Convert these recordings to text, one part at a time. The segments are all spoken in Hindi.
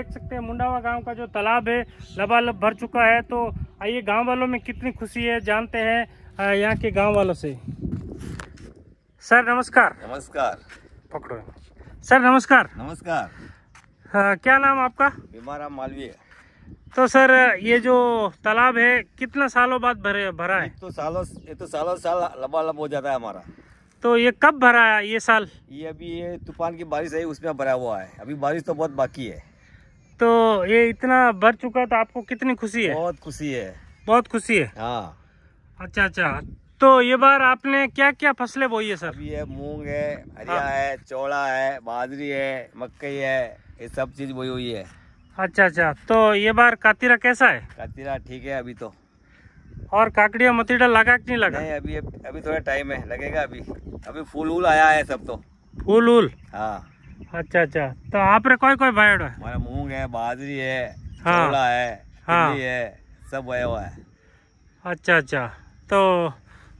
देख सकते हैं मुंडावा गांव का जो तालाब है लबालब भर चुका है तो आइए गांव वालों में कितनी खुशी है जानते हैं यहाँ के गांव वालों से सर नमस्कार नमस्कार पकड़ो सर नमस्कार नमस्कार आ, क्या नाम आपका बीमारा मालवीय तो सर ये जो तालाब है कितना सालों बाद भरे भरा है तो सालों ये तो सालों साल लबालब हो जाता है हमारा तो ये कब भरा है ये साल ये अभी ये तूफान की बारिश है उसमें भरा हुआ है अभी बारिश तो बहुत बाकी है तो ये इतना भर चुका है तो आपको कितनी खुशी है बहुत खुशी है बहुत खुशी है हाँ। अच्छा अच्छा तो ये बार आपने क्या क्या फसलें बोई है सर ये मूंग है हरिया हाँ। है चौड़ा है बाजरी है मकई है ये सब चीज बोई हुई है अच्छा अच्छा तो ये बार कातिरा कैसा है कातीरा ठीक है अभी तो और काकड़िया मतीडा लगा कि नहीं लगा नहीं अभी अभी थोड़ा टाइम है लगेगा अभी अभी फूल वूल आया है सब तो फूल वूल हाँ अच्छा अच्छा तो आप रे कोई कोई भाई है मारा मूंग है बाजरी है हाँ, है हाँ, है सब भाई हुआ है अच्छा अच्छा तो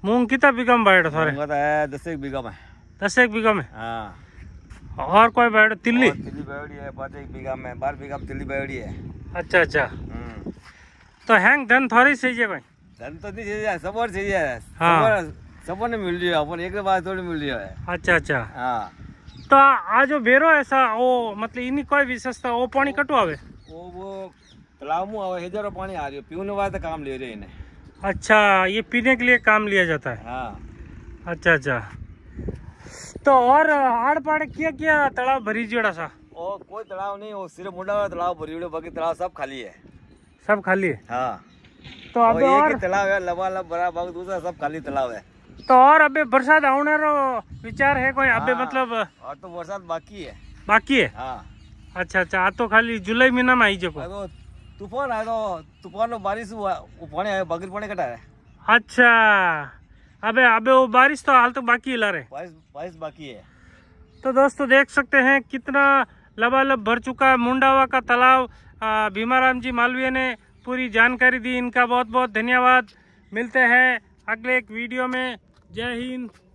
मूंग कितना बिगम में भाईड़ो थोड़े दस एक बिगम है दस एक बिगम है हाँ और कोई भाईड़ो तिल्ली तिल्ली बैड़ी है पाँच एक बीघा में बारह बीघा तिल्ली बैड़ी है अच्छा अच्छा हम्म। तो हैंग धन थोड़ी चाहिए भाई धन तो नहीं चाहिए सब और चाहिए हाँ सब ने मिल रही है अपन एक बार थोड़ी मिल रही है अच्छा अच्छा हाँ તો આ જો ભેરો એસા ઓ મતલબ એની કોઈ વિશેષતા ઓ પાણી કટો આવે ઓ वो तलाव आवे हजारों पानी आ रही पीने वाला तो काम ले रहे इन्हें अच्छा ये पीने के लिए काम लिया जाता है हाँ अच्छा अच्छा तो और आड़ पाड़ क्या क्या तालाब भरी जोड़ा सा ओ कोई तलाव नहीं वो सिर्फ मुंडा वाला तालाब भरी हुई बाकी तालाब सब खाली है सब खाली है हाँ तो अब और, और... तालाब है लबा लब बड़ा बाग दूसरा सब खाली तालाब है तो और अबे बरसात आने रो विचार है कोई अबे हाँ। मतलब और तो बरसात बाकी है बाकी है हाँ। अच्छा अच्छा आ तो खाली जुलाई महीना में आई जो तूफान आए तो तूफान बारिश हुआ पानी आए पानी कटा रहे अच्छा अबे अबे वो बारिश तो हाल तक तो बाकी ला रहे बारिश बाकी है तो दोस्तों देख सकते हैं कितना लबालब भर चुका है मुंडावा का तालाब भीमाराम जी मालवीय ने पूरी जानकारी दी इनका बहुत बहुत धन्यवाद मिलते हैं अगले एक वीडियो में जय हिंद